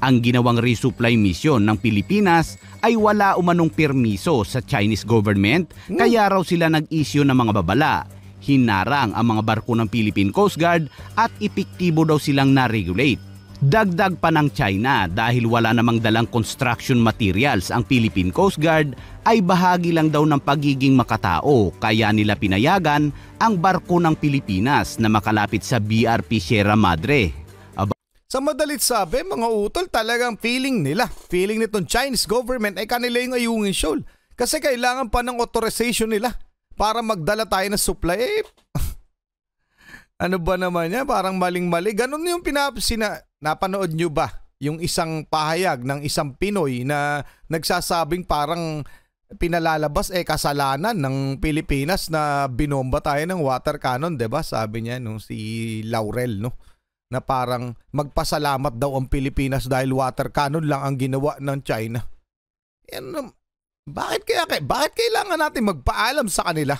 Ang ginawang resupply mission ng Pilipinas ay wala umanong permiso sa Chinese government hmm. kaya raw sila nag-issue ng mga babala. Hinarang ang mga barko ng Philippine Coast Guard at epektibo daw silang na-regulate. Dagdag pa ng China dahil wala namang dalang construction materials ang Philippine Coast Guard ay bahagi lang daw ng pagiging makatao kaya nila pinayagan ang barko ng Pilipinas na makalapit sa BRP Sierra Madre sa madalit sabi, mga utol talagang feeling nila. Feeling nitong Chinese government ay kanila yung ayungin shoal. Kasi kailangan pa ng authorization nila para magdala tayo ng supply. Eh, ano ba naman yan? Parang maling-mali. Ganun yung pinap sina napanood nyo ba? Yung isang pahayag ng isang Pinoy na nagsasabing parang pinalalabas eh kasalanan ng Pilipinas na binomba tayo ng water cannon, 'di ba? Sabi niya nung si Laurel, no na parang magpasalamat daw ang Pilipinas dahil water cannon lang ang ginawa ng China. Yan, um, bakit kaya bakit kailangan natin magpaalam sa kanila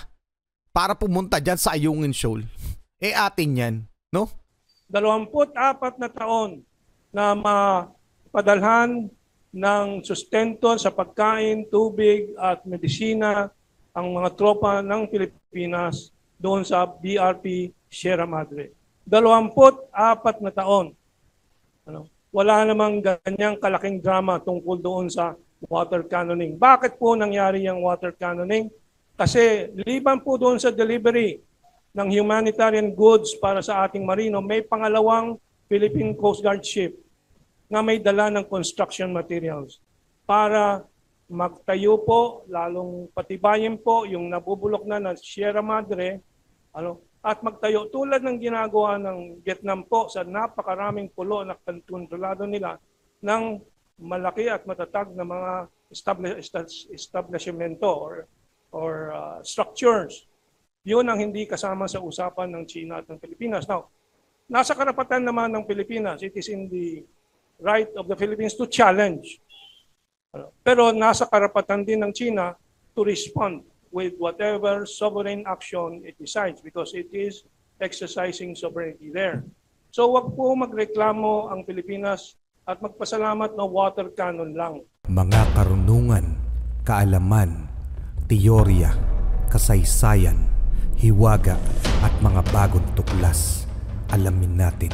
para pumunta diyan sa Ayungin Shoal? Eh atin 'yan, no? 24 na taon na mapadalhan ng sustento sa pagkain, tubig at medisina ang mga tropa ng Pilipinas doon sa BRP Sierra Madre. 24 na taon. Ano? Wala namang ganyang kalaking drama tungkol doon sa water cannoning. Bakit po nangyari yung water cannoning? Kasi liban po doon sa delivery ng humanitarian goods para sa ating marino, may pangalawang Philippine Coast Guard ship na may dala ng construction materials para magtayo po, lalong patibayin po yung nabubulok na na Sierra Madre, ano, at magtayo tulad ng ginagawa ng Vietnam po sa napakaraming pulo na kantuntrolado nila ng malaki at matatag na mga establishmento or, or uh, structures. Yun ang hindi kasama sa usapan ng China at ng Pilipinas. Now, nasa karapatan naman ng Pilipinas, it is in the right of the Philippines to challenge. Pero nasa karapatan din ng China to respond with whatever sovereign action it decides because it is exercising sovereignty there. So wag po magreklamo ang Pilipinas at magpasalamat na water cannon lang. Mga karunungan, kaalaman, teorya, kasaysayan, hiwaga at mga bagong tuklas. Alamin natin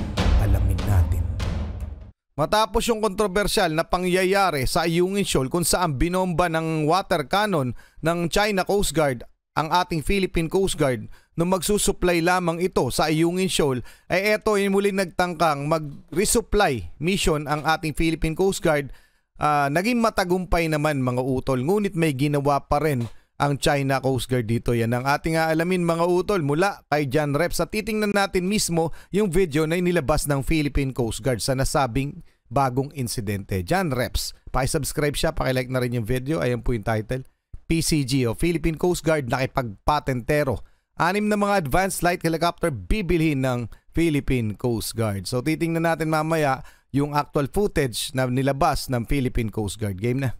Matapos yung kontrobersyal na pangyayari sa Ayungin Shoal kung saan binomba ng water cannon ng China Coast Guard ang ating Philippine Coast Guard nung magsusupply lamang ito sa Ayungin Shoal ay eh, eto ay muli nagtangkang mag-resupply mission ang ating Philippine Coast Guard. Uh, naging matagumpay naman mga utol ngunit may ginawa pa rin ang China Coast Guard dito. Yan ang ating aalamin mga utol mula kay John Reps. At titingnan natin mismo yung video na inilabas ng Philippine Coast Guard sa nasabing bagong insidente. John Reps, pa subscribe siya, like na rin yung video. Ayun po yung title. PCG o Philippine Coast Guard nakipagpatentero. Anim na mga advanced light helicopter bibilhin ng Philippine Coast Guard. So titingnan natin mamaya yung actual footage na nilabas ng Philippine Coast Guard. Game na.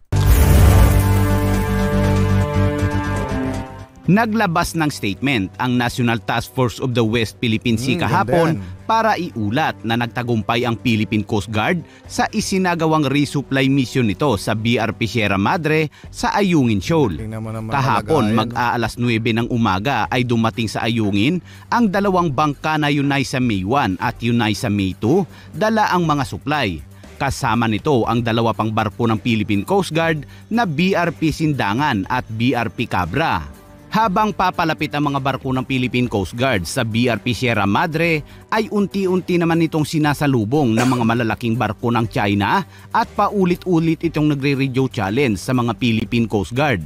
Naglabas ng statement ang National Task Force of the West Philippine Sea mm, kahapon para iulat na nagtagumpay ang Philippine Coast Guard sa isinagawang resupply mission nito sa BRP Sierra Madre sa Ayungin Shoal. Kahapon mag-aalas 9 ng umaga ay dumating sa Ayungin ang dalawang bangka na Unay May 1 at Unay May 2 dala ang mga supply. Kasama nito ang dalawa pang barko ng Philippine Coast Guard na BRP Sindangan at BRP Cabra. Habang papalapit ang mga barko ng Philippine Coast Guard sa BRP Sierra Madre ay unti-unti naman itong sinasalubong ng mga malalaking barko ng China at paulit-ulit itong nagre-radio challenge sa mga Philippine Coast Guard.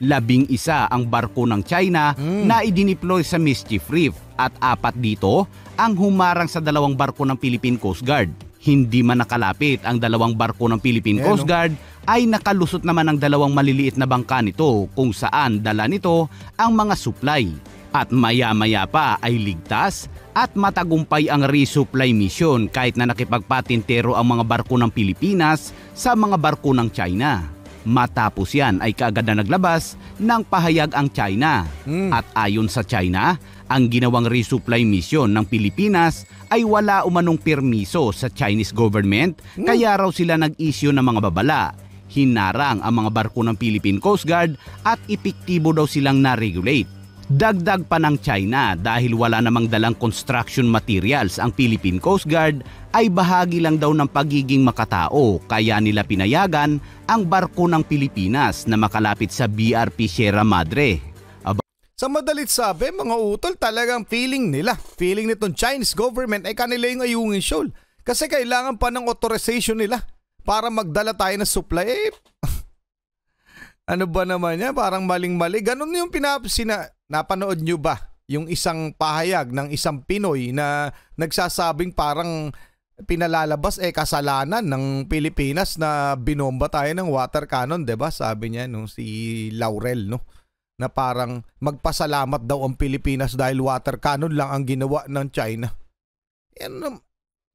Labing isa ang barko ng China mm. na idiniploy sa Mischief Reef at apat dito ang humarang sa dalawang barko ng Philippine Coast Guard. Hindi man nakalapit ang dalawang barko ng Philippine yeah, Coast Guard no? ay nakalusot naman ang dalawang maliliit na bangka nito kung saan dala nito ang mga supply. At maya-maya pa ay ligtas at matagumpay ang resupply mission kahit na nakipagpatintero ang mga barko ng Pilipinas sa mga barko ng China. Matapos yan ay kaagad na naglabas ng pahayag ang China. Mm. At ayon sa China, ang ginawang resupply mission ng Pilipinas ay wala umanong permiso sa Chinese government mm. kaya raw sila nag-issue ng mga babala hinarang ang mga barko ng Philippine Coast Guard at epektibo daw silang na-regulate. Dagdag pa ng China dahil wala namang dalang construction materials ang Philippine Coast Guard ay bahagi lang daw ng pagiging makatao kaya nila pinayagan ang barko ng Pilipinas na makalapit sa BRP Sierra Madre. Aba- sa madalit sabi, mga utol talagang feeling nila. Feeling nitong Chinese government ay kanila yung ayungin shoal kasi kailangan pa ng authorization nila para magdala tayo ng supply. Eh, ano ba naman yan? Parang maling-mali. Ganun yung pinap sina napanood nyo ba? Yung isang pahayag ng isang Pinoy na nagsasabing parang pinalalabas eh kasalanan ng Pilipinas na binomba tayo ng water cannon, 'di ba? Sabi niya nung si Laurel, no? Na parang magpasalamat daw ang Pilipinas dahil water cannon lang ang ginawa ng China. Yan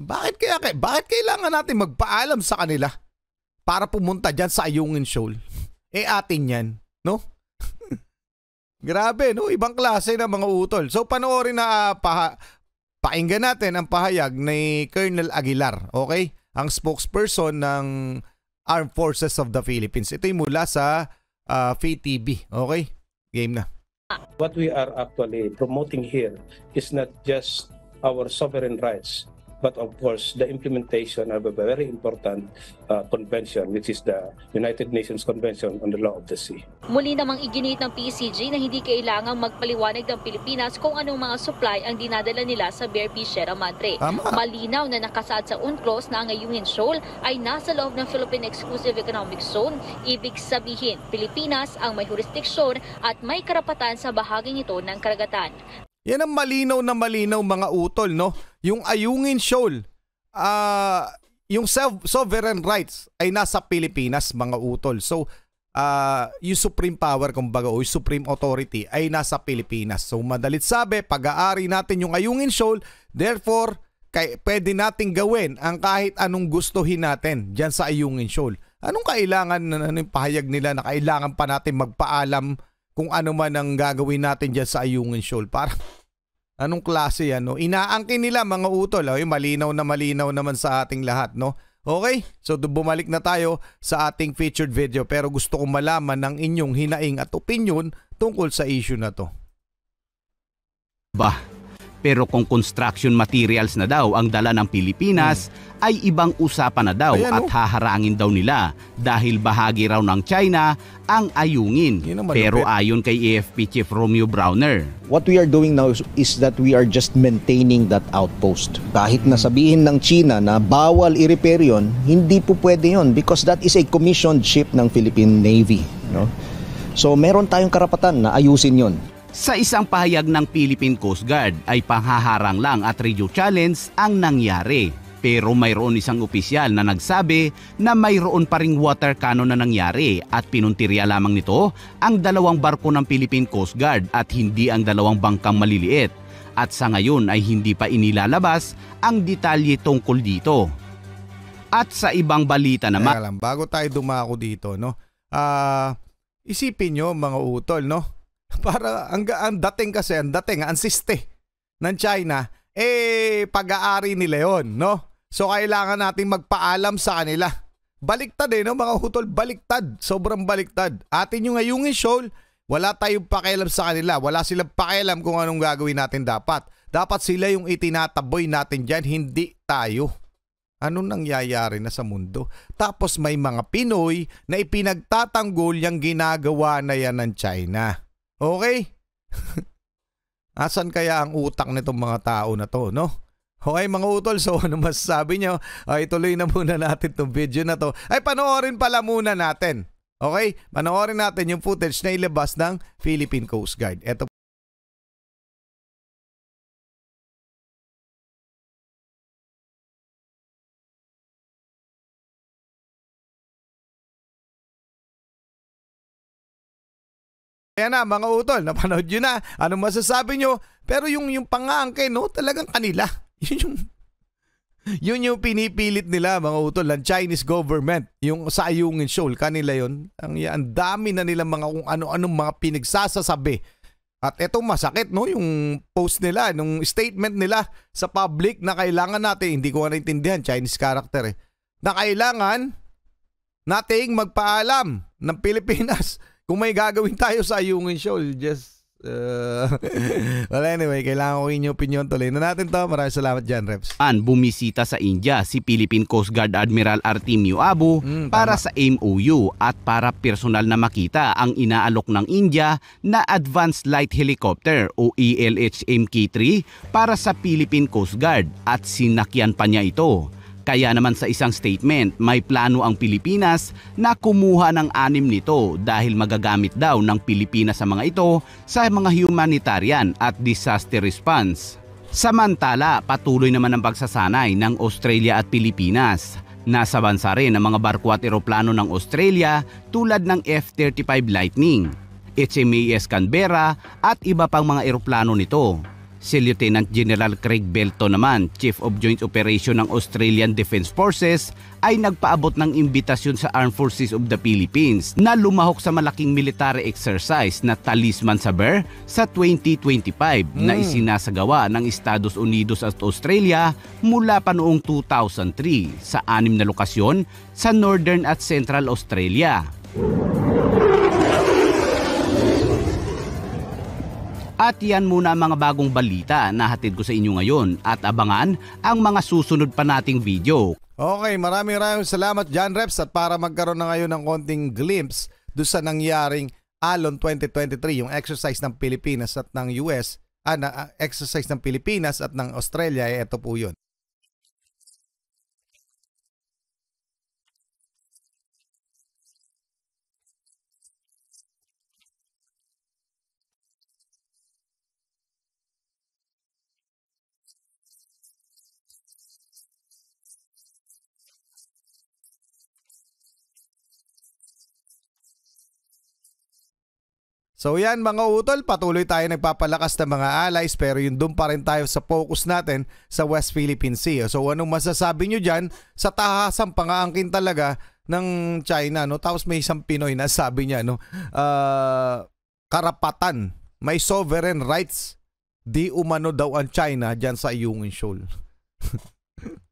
bakit kaya bakit kailangan natin magpaalam sa kanila para pumunta diyan sa Ayungin Shoal? Eh atin 'yan, no? Grabe, no? Ibang klase ng mga utol. So panoorin na uh, paha, painggan natin ang pahayag ni Colonel Aguilar, okay? Ang spokesperson ng Armed Forces of the Philippines. Ito Ito'y mula sa uh, ah, FeeTV, okay? Game na. What we are actually promoting here is not just our sovereign rights but of course the implementation of a very important uh, convention which is the United Nations Convention on the Law of the Sea. Muli namang iginit ng PCG e na hindi kailangang magpaliwanag ng Pilipinas kung anong mga supply ang dinadala nila sa BRP Sierra Madre. Tama. Malinaw na nakasaad sa UNCLOS na ang Ayungin Shoal ay nasa loob ng Philippine Exclusive Economic Zone. Ibig sabihin, Pilipinas ang may jurisdiksyon at may karapatan sa bahaging ito ng karagatan. Yan ang malinaw na malinaw mga utol, no? Yung Ayungin Shoal, uh, yung sovereign rights ay nasa Pilipinas mga utol. So, uh, yung supreme power, kumbaga, o yung supreme authority ay nasa Pilipinas. So, madalit sabi, pag-aari natin yung Ayungin Shoal, therefore, kay, pwede nating gawin ang kahit anong gustuhin natin dyan sa Ayungin Shoal. Anong kailangan, na, anong pahayag nila na kailangan pa natin magpaalam kung ano man ang gagawin natin dyan sa Ayungin Shoal. Parang anong klase yan, no? Inaangkin nila mga utol. Ay, ah. malinaw na malinaw naman sa ating lahat, no? Okay, so bumalik na tayo sa ating featured video pero gusto kong malaman ng inyong hinaing at opinion tungkol sa issue na to. Bah, pero kung construction materials na daw ang dala ng Pilipinas hmm. ay ibang usapan na daw Ayan, at oh. haharangin daw nila dahil bahagi raw ng China ang ayungin. Pero ayon kay AFP Chief Romeo Browner. What we are doing now is, is that we are just maintaining that outpost. Kahit na sabihin ng China na bawal i-repair yon, hindi po pwede yon because that is a commissioned ship ng Philippine Navy. No? So meron tayong karapatan na ayusin yon. Sa isang pahayag ng Philippine Coast Guard ay panghaharang lang at radio challenge ang nangyari. Pero mayroon isang opisyal na nagsabi na mayroon pa ring water cannon na nangyari at pinuntirya lamang nito ang dalawang barko ng Philippine Coast Guard at hindi ang dalawang bangkang maliliit. At sa ngayon ay hindi pa inilalabas ang detalye tungkol dito. At sa ibang balita naman... Lang, bago tayo dumako dito, no? Uh, isipin nyo mga utol, no? Para ang, ang dating kasi, ang dating, ang siste ng China, eh pag-aari nila yon, no? So kailangan nating magpaalam sa kanila. Baliktad eh, no? Mga hutol, baliktad. Sobrang baliktad. Atin yung ngayong shoal, wala tayong pakialam sa kanila. Wala silang pakialam kung anong gagawin natin dapat. Dapat sila yung itinataboy natin dyan, hindi tayo. Ano nangyayari na sa mundo? Tapos may mga Pinoy na ipinagtatanggol yung ginagawa na yan ng China. Okay? Asan kaya ang utak nitong mga tao na to, no? Okay mga utol, so ano masasabi nyo? Ay, tuloy na muna natin itong video na to. Ay, panoorin pala muna natin. Okay? Panoorin natin yung footage na ilabas ng Philippine Coast Guard. Ito Kaya na mga utol, napanood nyo na. Anong masasabi nyo? Pero yung, yung pangangke, no, talagang kanila. Yun yung, yun yung pinipilit nila mga utol ng Chinese government. Yung sa Ayungin Shoal, kanila yon ang, ang dami na nila mga kung ano ano mga pinagsasasabi. At eto masakit no yung post nila, nung statement nila sa public na kailangan natin, hindi ko naintindihan Chinese character eh, na kailangan nating magpaalam ng Pilipinas kung may gagawin tayo sa Ayungin Show, just... Uh, well anyway, kailangan ko inyong opinion. Tuloy na natin to. Maraming salamat dyan, Reps. An, bumisita sa India si Philippine Coast Guard Admiral Artemio Abu mm, para sa MOU at para personal na makita ang inaalok ng India na Advanced Light Helicopter o ELH MK3 para sa Philippine Coast Guard at sinakyan pa niya ito. Kaya naman sa isang statement, may plano ang Pilipinas na kumuha ng anim nito dahil magagamit daw ng Pilipinas sa mga ito sa mga humanitarian at disaster response. Samantala, patuloy naman ang pagsasanay ng Australia at Pilipinas. Nasa bansa rin ang mga barko at eroplano ng Australia tulad ng F-35 Lightning, HMAS Canberra at iba pang mga eroplano nito. Si Lieutenant General Craig Belto naman, Chief of Joint Operation ng Australian Defense Forces, ay nagpaabot ng imbitasyon sa Armed Forces of the Philippines na lumahok sa malaking military exercise na Talisman Saber sa 2025 mm. na hmm. isinasagawa ng Estados Unidos at Australia mula pa noong 2003 sa anim na lokasyon sa Northern at Central Australia. At yan muna ang mga bagong balita na hatid ko sa inyo ngayon at abangan ang mga susunod pa nating video. Okay, maraming maraming salamat John Reps at para magkaroon na ngayon ng konting glimpse doon sa nangyaring Alon 2023, yung exercise ng Pilipinas at ng US, ah, na, ah, exercise ng Pilipinas at ng Australia, eh, ito po yun. So yan mga utol, patuloy tayo nagpapalakas ng mga allies pero yun doon pa rin tayo sa focus natin sa West Philippine Sea. So anong masasabi nyo dyan sa tahasang pangaangkin talaga ng China no? Tapos may isang Pinoy na sabi niya no, uh, karapatan, may sovereign rights, di umano daw ang China dyan sa Ayungin Shoal.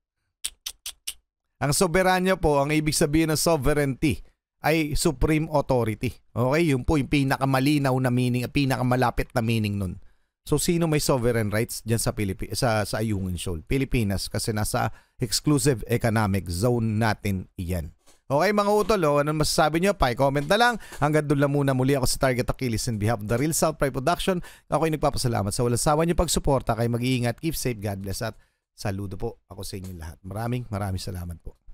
ang soberanya po, ang ibig sabihin ng sovereignty ay supreme authority. Okay, yun po yung pinakamalinaw na meaning, pinakamalapit na meaning nun. So sino may sovereign rights diyan sa Pilipi sa sa Ayungin Shoal? Pilipinas kasi nasa exclusive economic zone natin iyan. Okay mga utol, oh, anong masasabi nyo? Pa-comment na lang. Hanggang doon lang muna muli ako sa Target Aquiles in behalf of the Real South Pride Production. Ako ay nagpapasalamat sa walang sawa nyo pagsuporta kay mag-iingat. Keep safe, God bless at saludo po ako sa inyo lahat. Maraming maraming salamat po.